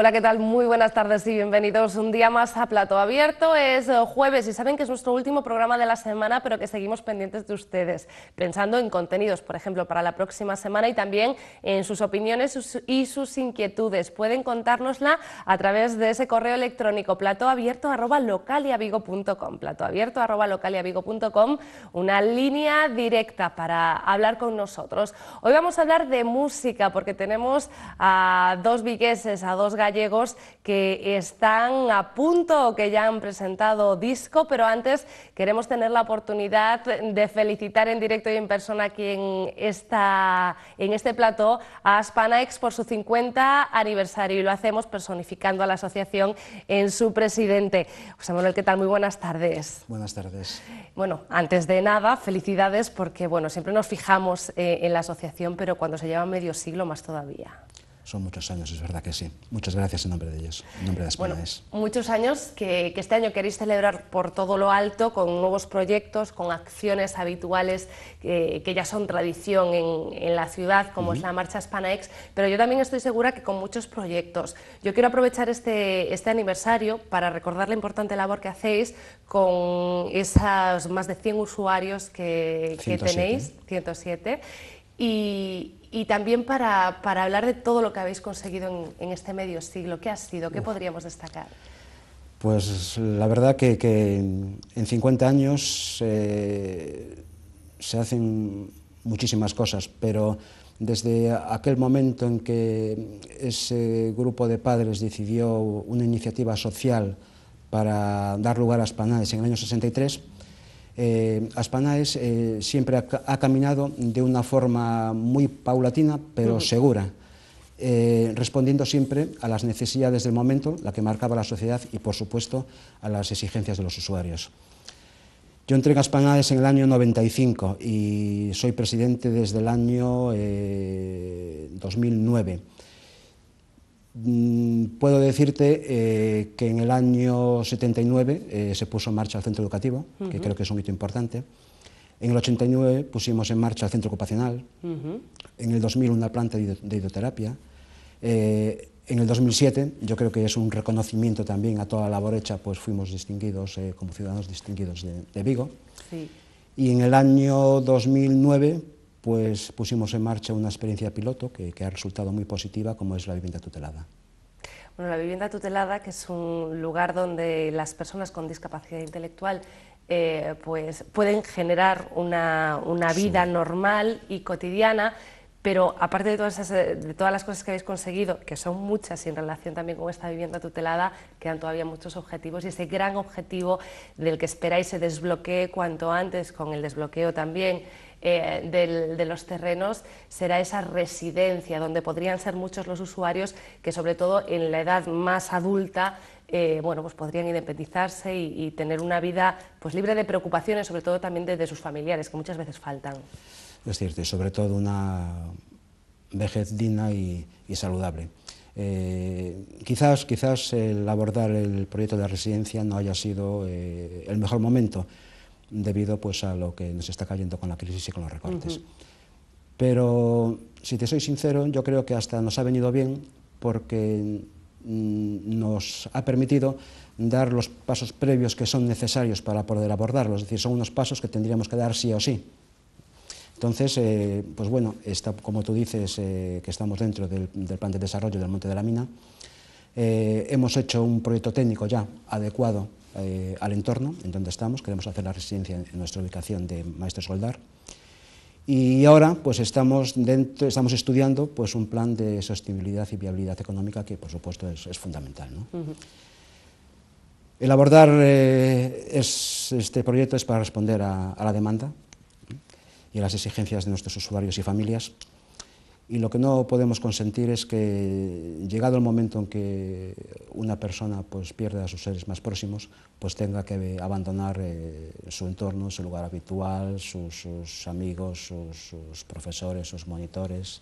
Hola, ¿qué tal? Muy buenas tardes y bienvenidos un día más a Plato Abierto. Es eh, jueves y saben que es nuestro último programa de la semana, pero que seguimos pendientes de ustedes, pensando en contenidos, por ejemplo, para la próxima semana y también en sus opiniones y sus inquietudes. Pueden contárnosla a través de ese correo electrónico platoabierto@localiavigo.com, platoabierto@localiavigo.com, una línea directa para hablar con nosotros. Hoy vamos a hablar de música porque tenemos a dos vigueses, a dos gallegos que están a punto o que ya han presentado disco, pero antes queremos tener la oportunidad de felicitar en directo y en persona aquí en, en este plató a spanax por su 50 aniversario y lo hacemos personificando a la asociación en su presidente. José Manuel, ¿qué tal? Muy buenas tardes. Buenas tardes. Bueno, antes de nada, felicidades porque bueno, siempre nos fijamos eh, en la asociación, pero cuando se lleva medio siglo más todavía. Son muchos años, es verdad que sí. Muchas gracias en nombre de ellos, en nombre de España. Bueno, muchos años que, este año queréis celebrar por todo lo alto, con nuevos proyectos, con acciones habituales que, ya son tradición en, en la ciudad, como es la Marcha Hispanaex, pero yo también estoy segura que con muchos proyectos. Yo quiero aprovechar este, este aniversario para recordar la importante labor que hacéis con esos más de 100 usuarios que, que tenéis, 107, y, y también para, hablar de todo lo que habéis conseguido en, este medio siglo. ¿Qué ha sido? ¿Qué podríamos destacar? Pues la verdad que, en 50 años eh, se hacen muchísimas cosas, pero desde aquel momento en que ese grupo de padres decidió una iniciativa social para dar lugar a las Panades en el año 63, eh, Aspanaes eh, siempre ha, caminado de una forma muy paulatina, pero segura, eh, respondiendo siempre a las necesidades del momento, la que marcaba la sociedad y, por supuesto, a las exigencias de los usuarios. Yo entré en Aspanaes en el año 95 y soy presidente desde el año 2009. Mm, puedo decirte eh, que en el año 79 eh, se puso en marcha el centro educativo, que creo que es un hito importante. En el 89 pusimos en marcha el centro ocupacional. En el 2000 una planta de hidroterapia. Eh, en el 2007, yo creo que es un reconocimiento también a toda la labor hecha, pues fuimos distinguidos como ciudadanos distinguidos de, Vigo. Y en el año 2009 pues pusimos en marcha una experiencia piloto que, ha resultado muy positiva, como es la vivienda tutelada. Bueno, la vivienda tutelada, que es un lugar donde las personas con discapacidad intelectual eh, pues pueden generar una, vida normal y cotidiana, pero aparte de todas, de todas las cosas que habéis conseguido, que son muchas y en relación también con esta vivienda tutelada, quedan todavía muchos objetivos y ese gran objetivo del que esperáis se desbloquee cuanto antes con el desbloqueo también eh, de los terrenos será esa residencia, donde podrían ser muchos los usuarios que, sobre todo en la edad más adulta, eh, bueno, pues podrían independizarse y, tener una vida pues, libre de preocupaciones, sobre todo también de, sus familiares, que muchas veces faltan. Es cierto, y sobre todo una vejez digna y, saludable. Eh, quizás, quizás el abordar el proyecto de residencia no haya sido el mejor momento, debido pues, a lo que nos está cayendo con la crisis y con los recortes. Pero, si te soy sincero, yo creo que hasta nos ha venido bien porque mm, nos ha permitido dar los pasos previos que son necesarios para poder abordarlos, es decir, son unos pasos que tendríamos que dar sí o sí. Entonces, eh, pues bueno, está, como tú dices, eh, que estamos dentro del, plan de desarrollo del Monte de la Mina, eh, hemos hecho un proyecto técnico ya adecuado eh, al entorno en donde estamos, queremos hacer la residencia en nuestra ubicación de Maestro Soldar. Y ahora pues estamos, dentro, estamos estudiando pues, un plan de sostenibilidad y viabilidad económica que por supuesto es, fundamental. El abordar eh, este proyecto es para responder a la demanda y a las exigencias de nuestros usuarios y familias. Y lo que no podemos consentir es que, llegado el momento en que una persona pues, pierde a sus seres más próximos, pues tenga que abandonar eh, su entorno, su lugar habitual, sus, amigos, sus, profesores, sus monitores,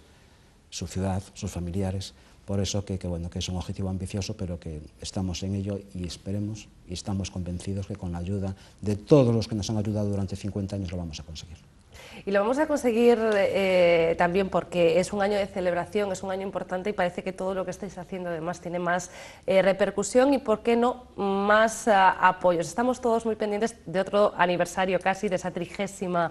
su ciudad, sus familiares. Por eso que, bueno, que es un objetivo ambicioso, pero que estamos en ello y esperemos y estamos convencidos que con la ayuda de todos los que nos han ayudado durante 50 años lo vamos a conseguir. Y lo vamos a conseguir eh, también porque es un año de celebración, es un año importante y parece que todo lo que estáis haciendo además tiene más eh, repercusión y, ¿por qué no?, más eh, apoyos. Estamos todos muy pendientes de otro aniversario casi, de esa trigésima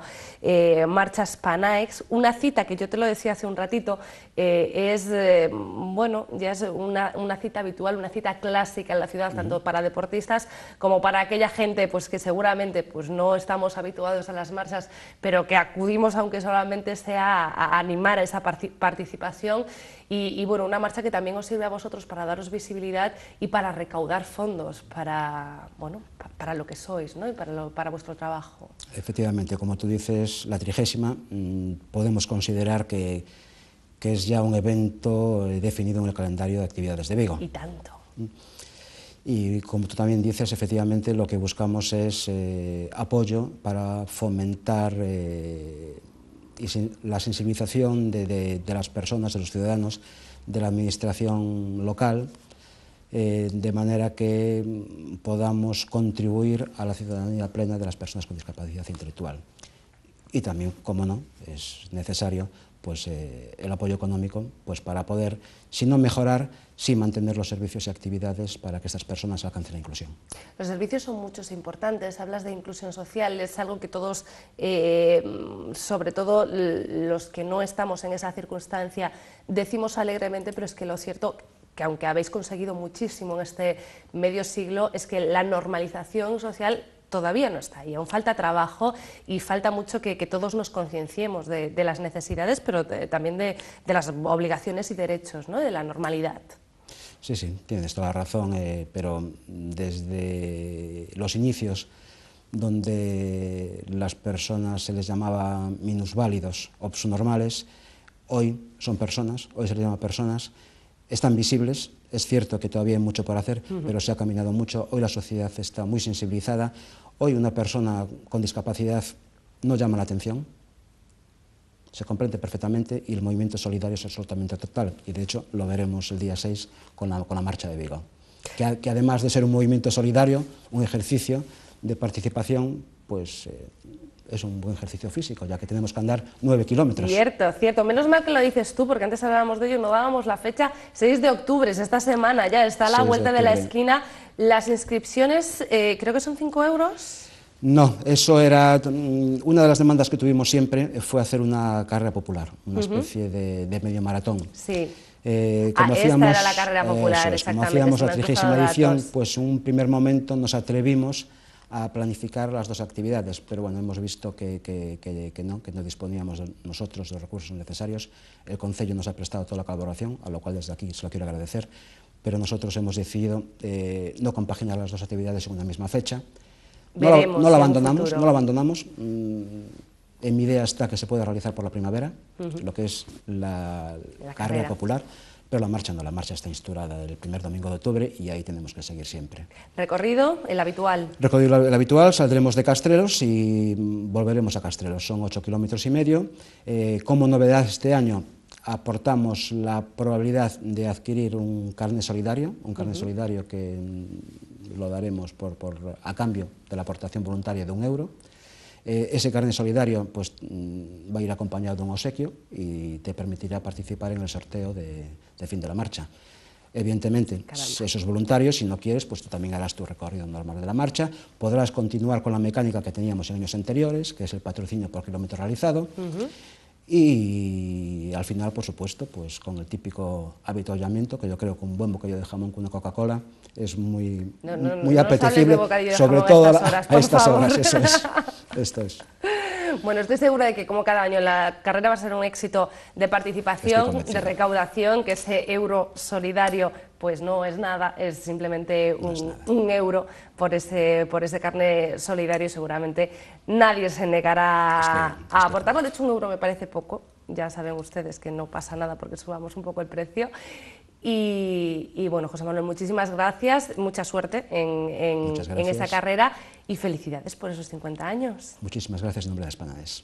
marcha Spanaex. Una cita que yo te lo decía hace un ratito, es, bueno, ya es una, cita habitual, una cita clásica en la ciudad, tanto para deportistas como para aquella gente pues, que seguramente pues, no estamos habituados a las marchas, pero que acudimos, aunque solamente sea a animar a esa participación y, bueno, una marcha que también os sirve a vosotros para daros visibilidad y para recaudar fondos para, bueno, para lo que sois y para, vuestro trabajo. Efectivamente, como tú dices, la trigésima mm, podemos considerar que, que es ya un evento eh, definido en el calendario de actividades de Vigo. Y tanto. Mm. Y como tú también dices, efectivamente lo que buscamos es eh, apoyo para fomentar eh, la sensibilización de, las personas, de los ciudadanos, de la administración local, eh, de manera que podamos contribuir a la ciudadanía plena de las personas con discapacidad intelectual. Y también, como no, es necesario pues, el apoyo económico pues, para poder, si no mejorar, sí mantener los servicios y actividades para que estas personas alcancen la inclusión. Los servicios son muchos e importantes, hablas de inclusión social, es algo que todos, eh, sobre todo los que no estamos en esa circunstancia, decimos alegremente, pero es que lo cierto que aunque habéis conseguido muchísimo en este medio siglo, es que la normalización social todavía no está ahí, aún falta trabajo y falta mucho que, todos nos concienciemos de, las necesidades, pero también de, las obligaciones y derechos, de la normalidad. Sí, sí, tienes toda la razón, eh, pero desde los inicios, donde las personas se les llamaba minusválidos o subnormales, hoy son personas, hoy se les llama personas, están visibles, es cierto que todavía hay mucho por hacer, pero se ha caminado mucho, hoy la sociedad está muy sensibilizada, hoy una persona con discapacidad no llama la atención, se comprende perfectamente y el movimiento solidario es absolutamente total. Y de hecho lo veremos el día 6 con la, marcha de Vigo. Que, además de ser un movimiento solidario, un ejercicio de participación, pues... Eh, es un buen ejercicio físico, ya que tenemos que andar 9 kilómetros. Cierto, cierto. Menos mal que lo dices tú, porque antes hablábamos de ello, no dábamos la fecha. 6 de octubre es esta semana, ya está a la vuelta de, la esquina. Las inscripciones, eh, creo que son 5 euros. No, eso era mm, una de las demandas que tuvimos siempre fue hacer una carrera popular, una especie de, medio maratón. Sí. Eh, ah, como hacíamos, la carrera popular, hacíamos la trigésima edición, pues un primer momento nos atrevimos a planificar las dos actividades, pero bueno, hemos visto que, no, que no disponíamos nosotros de los recursos necesarios. El Consejo nos ha prestado toda la colaboración, a lo cual desde aquí se lo quiero agradecer, pero nosotros hemos decidido eh, no compaginar las dos actividades en una misma fecha no, lo abandonamos, no lo abandonamos. Mm, en mi idea está que se pueda realizar por la primavera, lo que es la, carga carrera popular. Pero la marcha no, la marcha está instaurada el primer domingo de octubre y ahí tenemos que seguir siempre. ¿Recorrido? ¿El habitual? Recorrido el habitual, saldremos de Castreros y mm, volveremos a Castreros, son ocho kilómetros y medio. Eh, como novedad este año, aportamos la probabilidad de adquirir un carnet solidario, un carnet solidario que mm, lo daremos por, a cambio de la aportación voluntaria de un euro. Eh, ese carnet solidario pues, mm, va a ir acompañado de un obsequio y te permitirá participar en el sorteo de, fin de la marcha. Evidentemente, Caramba. esos voluntario, si no quieres, pues tú también harás tu recorrido normal de la marcha, podrás continuar con la mecánica que teníamos en años anteriores, que es el patrocinio por kilómetro realizado. Y al final, por supuesto, pues con el típico hallamiento, que yo creo que un buen bocadillo de jamón con una Coca-Cola es muy, muy apetecible, sobre todo a, estas horas, eso esto es. Bueno, estoy segura de que como cada año la carrera va a ser un éxito de participación, de recaudación, que ese euro solidario pues no es nada, es simplemente un, euro por ese, por ese carne solidario. Seguramente nadie se negará a aportarlo. De hecho, un euro me parece poco. Ya saben ustedes que no pasa nada porque subamos un poco el precio. Y, bueno, José Manuel, muchísimas gracias, mucha suerte en, esa carrera y felicidades por esos 50 años. Muchísimas gracias en nombre de spanaex.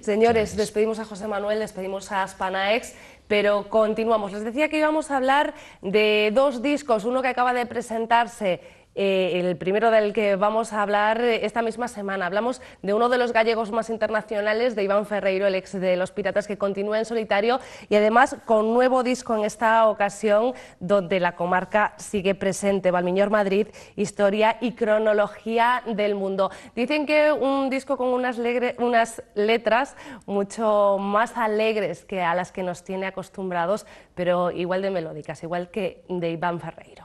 Señores, despedimos a José Manuel, despedimos a Spanaex, pero continuamos. Les decía que íbamos a hablar de dos discos, uno que acaba de presentarse eh, el primero del que vamos a hablar eh, esta misma semana. Hablamos de uno de los gallegos más internacionales, de Iván Ferreiro, el ex de Los Piratas, que continúa en solitario y además con nuevo disco en esta ocasión, donde la comarca sigue presente. Valmiñor Madrid, historia y cronología del mundo. Dicen que un disco con unas, unas letras mucho más alegres que a las que nos tiene acostumbrados, pero igual de melódicas, igual que de Iván Ferreiro.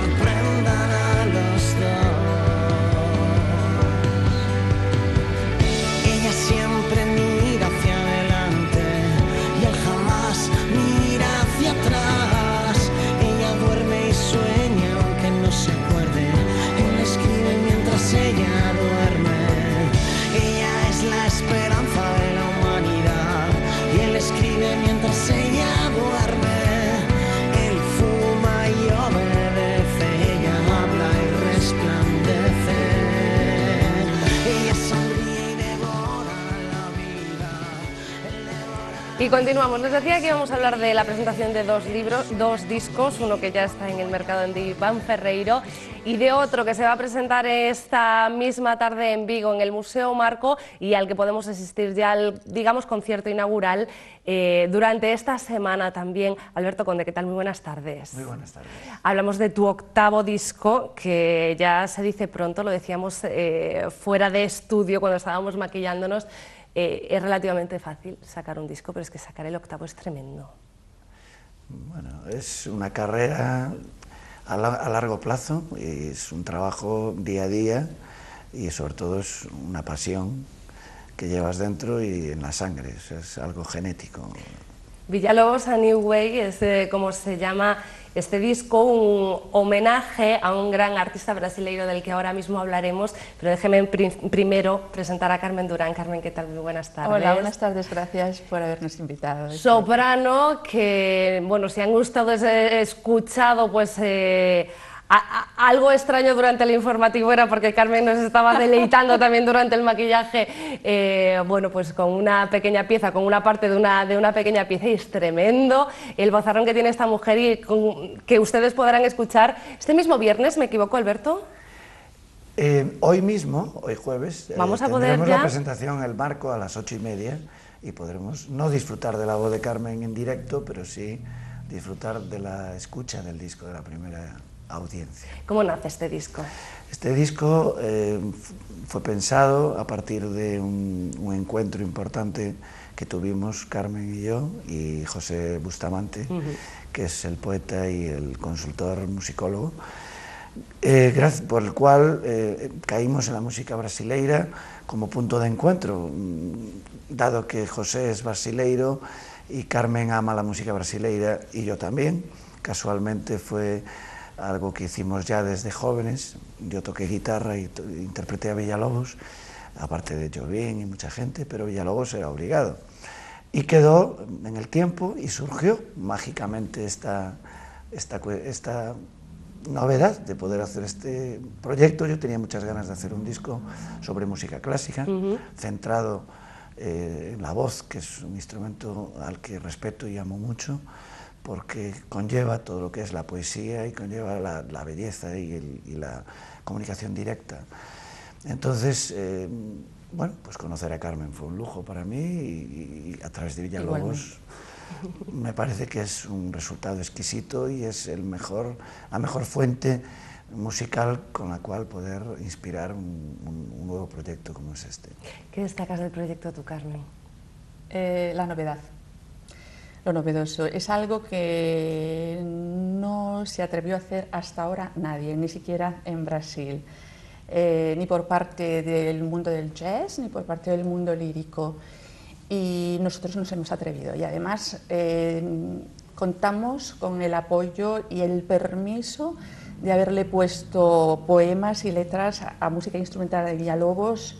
sorprendan continuamos. Les decía que íbamos a hablar de la presentación de dos libros, dos discos, uno que ya está en el mercado en Diván Ferreiro y de otro que se va a presentar esta misma tarde en Vigo, en el Museo Marco, y al que podemos asistir ya al, digamos, concierto inaugural eh, durante esta semana también. Alberto Conde, ¿qué tal? Muy buenas tardes. Muy buenas tardes. Hablamos de tu octavo disco, que ya se dice pronto, lo decíamos eh, fuera de estudio cuando estábamos maquillándonos. Eh, es relativamente fácil sacar un disco, pero es que sacar el octavo es tremendo. Bueno, es una carrera a, largo plazo, es un trabajo día a día y sobre todo es una pasión que llevas dentro y en la sangre, es algo genético. Villalobos a New Way es eh, como se llama este disco, un homenaje a un gran artista brasileiro del que ahora mismo hablaremos, pero déjeme primero presentar a Carmen Durán. Carmen, ¿qué tal? Muy buenas tardes. Hola, buenas tardes, gracias por habernos invitado. Soprano, que, bueno, si han gustado, eh, escuchado, pues... Eh, algo extraño durante el informativo era porque Carmen nos estaba deleitando también durante el maquillaje, eh, bueno, pues con una pequeña pieza, con una parte de una, de una pequeña pieza y es tremendo el bazarrón que tiene esta mujer y que ustedes podrán escuchar este mismo viernes, ¿me equivoco, Alberto? Eh, hoy mismo, hoy jueves, eh, Vamos a poder tendremos la presentación en el marco a las ocho y media y podremos no disfrutar de la voz de Carmen en directo, pero sí disfrutar de la escucha del disco de la primera audiencia. ¿Cómo nace este disco? Este disco eh, fue pensado a partir de un, encuentro importante que tuvimos Carmen y yo y José Bustamante, que es el poeta y el consultor musicólogo, eh, por el cual eh, caímos en la música brasileira como punto de encuentro, mm, dado que José es brasileiro y Carmen ama la música brasileira y yo también. Casualmente fue algo que hicimos ya desde jóvenes. Yo toqué guitarra y interpreté a Villalobos, aparte de Jovín y mucha gente, pero Villalobos era obligado. Y quedó en el tiempo y surgió mágicamente esta, esta, esta novedad de poder hacer este proyecto. Yo tenía muchas ganas de hacer un disco sobre música clásica, centrado eh, en la voz, que es un instrumento al que respeto y amo mucho porque conlleva todo lo que es la poesía y conlleva la, belleza y, la comunicación directa. Entonces, eh, bueno, pues conocer a Carmen fue un lujo para mí y, a través de Villalobos me parece que es un resultado exquisito y es el mejor, la mejor fuente musical con la cual poder inspirar un, nuevo proyecto como es este. ¿Qué destacas del proyecto tu, Carmen? Eh, la novedad lo novedoso. Es algo que no se atrevió a hacer hasta ahora nadie, ni siquiera en Brasil, eh, ni por parte del mundo del jazz, ni por parte del mundo lírico. Y nosotros nos hemos atrevido. Y además eh, contamos con el apoyo y el permiso de haberle puesto poemas y letras a, música instrumental de Villalobos,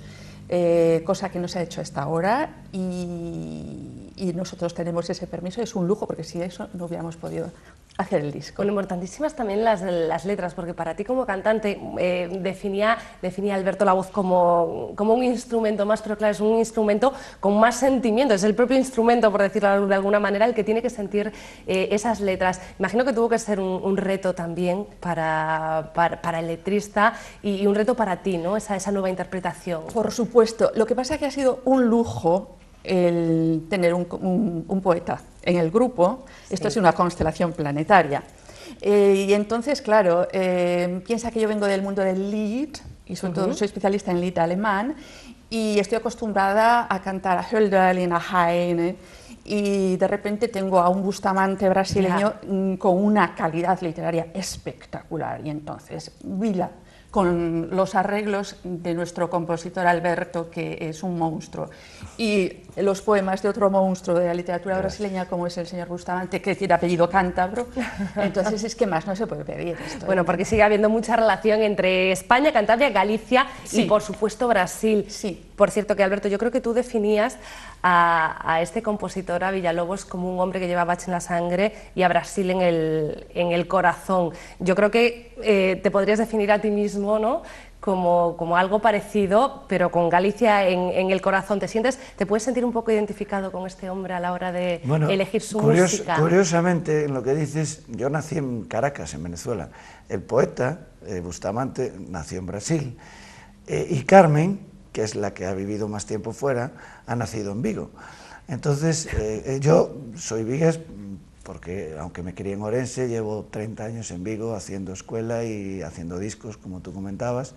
eh, cosa que no se ha hecho hasta ahora. Y, y nosotros tenemos ese permiso, es un lujo, porque sin eso no hubiéramos podido hacer el disco. Bueno, importantísimas también las, las letras, porque para ti como cantante eh, definía, definía Alberto la voz como, como un instrumento más, pero claro, es un instrumento con más sentimiento, es el propio instrumento, por decirlo de alguna manera, el que tiene que sentir eh, esas letras. Imagino que tuvo que ser un, reto también para, para, el letrista y, un reto para ti, ¿no? Esa, esa nueva interpretación. Por supuesto, lo que pasa es que ha sido un lujo el tener un, poeta en el grupo, esto es una constelación planetaria. Eh, y entonces, claro, eh, piensa que yo vengo del mundo del Lied, y sobre todo soy especialista en Lied alemán, y estoy acostumbrada a cantar a Hölderlin, a Heine, y de repente tengo a un Bustamante brasileño mm, con una calidad literaria espectacular. Y entonces, vila con los arreglos de nuestro compositor Alberto, que es un monstruo, y los poemas de otro monstruo de la literatura brasileña, como es el señor Bustamante, que tiene apellido cántabro. Entonces es que más no se puede pedir. Esto, bueno, ¿eh? porque sigue habiendo mucha relación entre España, Cantabria, Galicia y, por supuesto, Brasil. Sí. Por cierto, que Alberto, yo creo que tú definías a, este compositor, a Villalobos, como un hombre que lleva bache en la sangre y a Brasil en el, en el corazón. Yo creo que eh, te podrías definir a ti mismo como, como, algo parecido, pero con Galicia en, el corazón. ¿Te sientes, te puedes sentir un poco identificado con este hombre a la hora de elegir su música? Curiosamente, en lo que dices, yo nací en Caracas, en Venezuela. El poeta eh, Bustamante nació en Brasil. Eh, y Carmen, que es la que ha vivido más tiempo fuera, ha nacido en Vigo. Entonces, eh, yo soy vigués, porque aunque me crié en Orense, llevo 30 años en Vigo haciendo escuela y haciendo discos, como tú comentabas,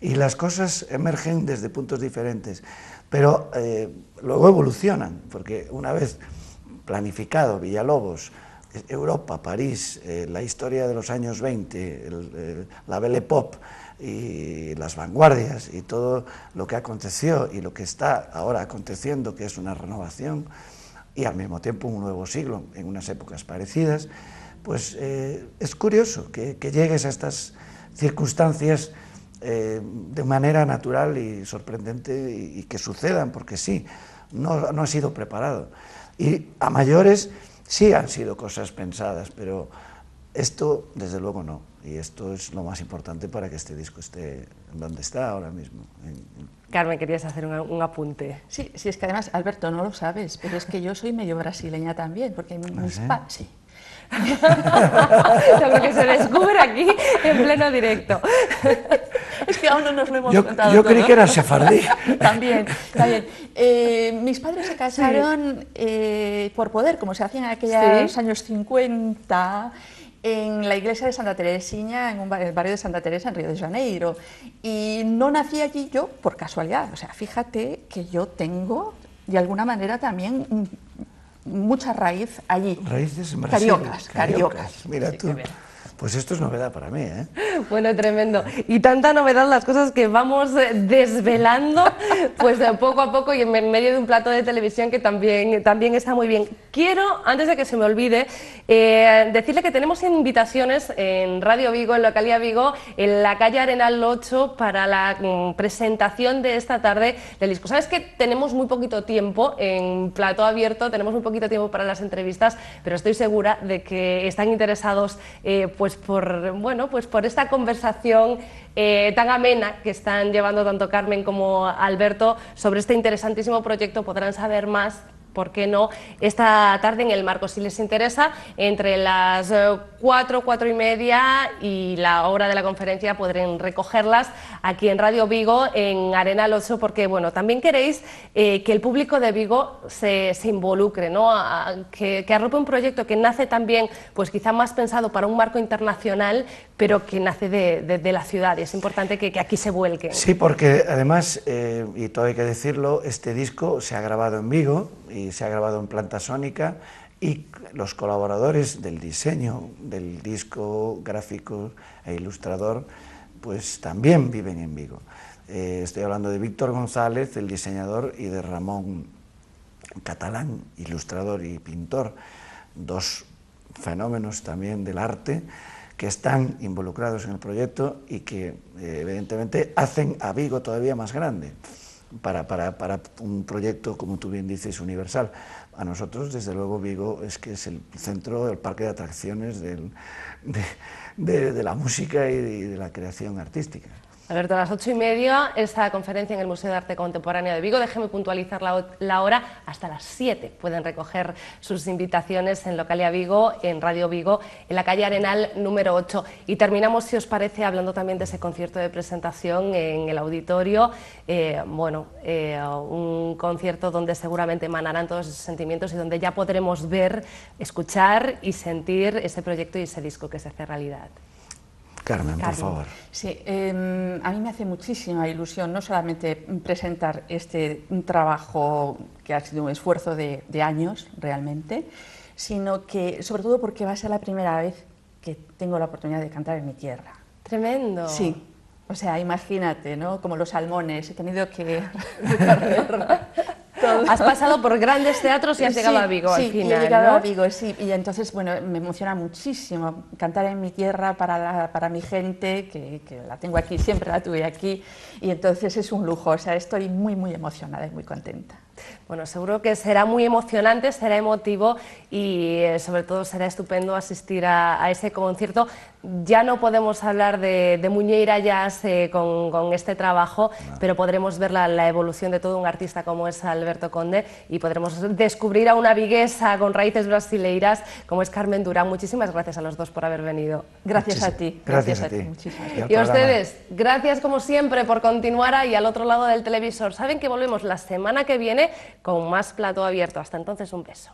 y las cosas emergen desde puntos diferentes, pero eh, luego evolucionan, porque una vez planificado Villalobos, Europa, París, eh, la historia de los años 20, la Belle Pop y las vanguardias y todo lo que aconteció y lo que está ahora aconteciendo, que es una renovación, y al mismo tiempo un nuevo siglo en unas épocas parecidas, pues eh, es curioso que, llegues a estas circunstancias eh, de manera natural y sorprendente y, que sucedan, porque sí, no, no, ha sido preparado. Y a mayores sí han sido cosas pensadas, pero esto desde luego no. Y esto es lo más importante para que este disco esté donde está ahora mismo. Carmen, querías hacer un, apunte. Sí, sí, es que además, Alberto, no lo sabes, pero es que yo soy medio brasileña también, porque ¿Ah, mis ¿Sí? padres... Sí. lo que se descubre aquí en pleno directo. es que aún no nos lo hemos contado Yo creí que era sefardí. también, también. Eh, mis padres se casaron eh, por poder, como se hacía en aquellos años 50 en la iglesia de Santa Teresina, en un barrio, el barrio de Santa Teresa, en Río de Janeiro. Y no nací allí yo por casualidad. O sea, fíjate que yo tengo, de alguna manera, también mucha raíz allí. Raíces Cariocas, cariocas. cariocas. Mira tú. Pues esto es novedad para mí, ¿eh? Bueno, tremendo. Y tanta novedad las cosas que vamos eh, desvelando, pues de eh, poco a poco y en medio de un plato de televisión que también, también está muy bien. Quiero, antes de que se me olvide, eh, decirle que tenemos invitaciones en Radio Vigo, en Localía Vigo, en la calle Arenal 8, para la mm, presentación de esta tarde del disco. Sabes que tenemos muy poquito tiempo en plato abierto, tenemos muy poquito tiempo para las entrevistas, pero estoy segura de que están interesados, pues, pues por, bueno, pues por esta conversación eh, tan amena que están llevando tanto Carmen como Alberto sobre este interesantísimo proyecto. Podrán saber más ¿por qué no? Esta tarde en el marco, si les interesa, entre las eh, cuatro, cuatro y media y la hora de la conferencia podrán recogerlas aquí en Radio Vigo, en Arena 8, porque bueno, también queréis eh, que el público de Vigo se, involucre, ¿no? que, que arrope un proyecto que nace también, pues quizá más pensado para un marco internacional, pero que nace de, la ciudad y es importante que, aquí se vuelque. Sí, porque además, eh, y todo hay que decirlo, este disco se ha grabado en Vigo y se ha grabado en Planta Sónica y los colaboradores del diseño del disco gráfico e ilustrador pues también viven en Vigo. Eh, estoy hablando de Víctor González, el diseñador, y de Ramón Catalán, ilustrador y pintor, dos fenómenos también del arte que están involucrados en el proyecto y que eh, evidentemente hacen a Vigo todavía más grande. Para, para, un proyecto, como tú bien dices, universal. A nosotros, desde luego, Vigo es que es el centro del parque de atracciones de, la música y de la creación artística. Alberto, a las ocho y media, esta conferencia en el Museo de Arte Contemporáneo de Vigo. Déjeme puntualizar la, hora. Hasta las siete pueden recoger sus invitaciones en Localia Vigo, en Radio Vigo, en la calle Arenal número 8. Y terminamos, si os parece, hablando también de ese concierto de presentación en el auditorio. Eh, bueno, eh, un concierto donde seguramente emanarán todos esos sentimientos y donde ya podremos ver, escuchar y sentir ese proyecto y ese disco que se hace realidad. Carmen, por favor. Sí, em, a mí me hace muchísima ilusión no solamente presentar este trabajo que ha sido un esfuerzo de, años realmente, sino que sobre todo porque va a ser la primera vez que tengo la oportunidad de cantar en mi tierra. Tremendo. Sí, o sea, imagínate, ¿no? Como los salmones, he tenido que Has pasado por grandes teatros y has llegado a Vigo al final. he llegado a Vigo, sí. Y entonces, bueno, me emociona muchísimo cantar en mi tierra para, para mi gente, que, que, la tengo aquí, siempre la tuve aquí. Y entonces es un lujo. O sea, estoy muy, muy emocionada y muy contenta. Bueno, seguro que será muy emocionante, será emotivo y eh, sobre todo será estupendo asistir a, ese concierto. Ya no podemos hablar de, Muñeira Jazz eh, con, este trabajo, pero podremos ver la, evolución de todo un artista como es Alberto Conde y podremos descubrir a una viguesa con raíces brasileiras como es Carmen Durán. Muchísimas gracias a los dos por haber venido. Gracias a ti. Gracias, a, ti. Y a ustedes, gracias como siempre por continuar ahí al otro lado del televisor. Saben que volvemos la semana que viene con más plato abierto. Hasta entonces, un beso.